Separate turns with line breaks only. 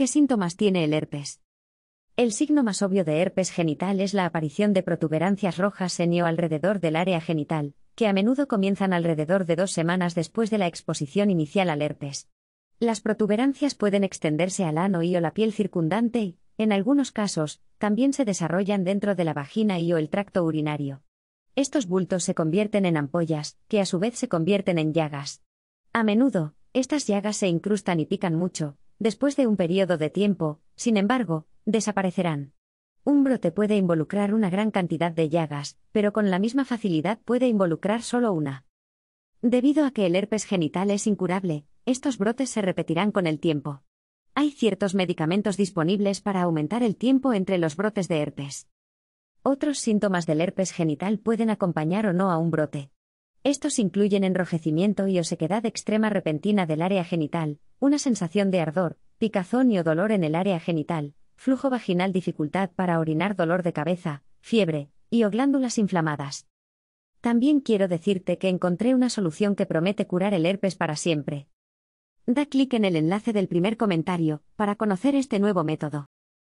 ¿Qué síntomas tiene el herpes? El signo más obvio de herpes genital es la aparición de protuberancias rojas en o alrededor del área genital, que a menudo comienzan alrededor de dos semanas después de la exposición inicial al herpes. Las protuberancias pueden extenderse al ano y o la piel circundante y, en algunos casos, también se desarrollan dentro de la vagina y o el tracto urinario. Estos bultos se convierten en ampollas, que a su vez se convierten en llagas. A menudo, estas llagas se incrustan y pican mucho, después de un periodo de tiempo, sin embargo, desaparecerán. Un brote puede involucrar una gran cantidad de llagas, pero con la misma facilidad puede involucrar solo una. Debido a que el herpes genital es incurable, estos brotes se repetirán con el tiempo. Hay ciertos medicamentos disponibles para aumentar el tiempo entre los brotes de herpes. Otros síntomas del herpes genital pueden acompañar o no a un brote. Estos incluyen enrojecimiento y o sequedad extrema repentina del área genital, una sensación de ardor, picazón y o dolor en el área genital, flujo vaginal, dificultad para orinar, dolor de cabeza, fiebre y o glándulas inflamadas. También quiero decirte que encontré una solución que promete curar el herpes para siempre. Da clic en el enlace del primer comentario para conocer este nuevo método.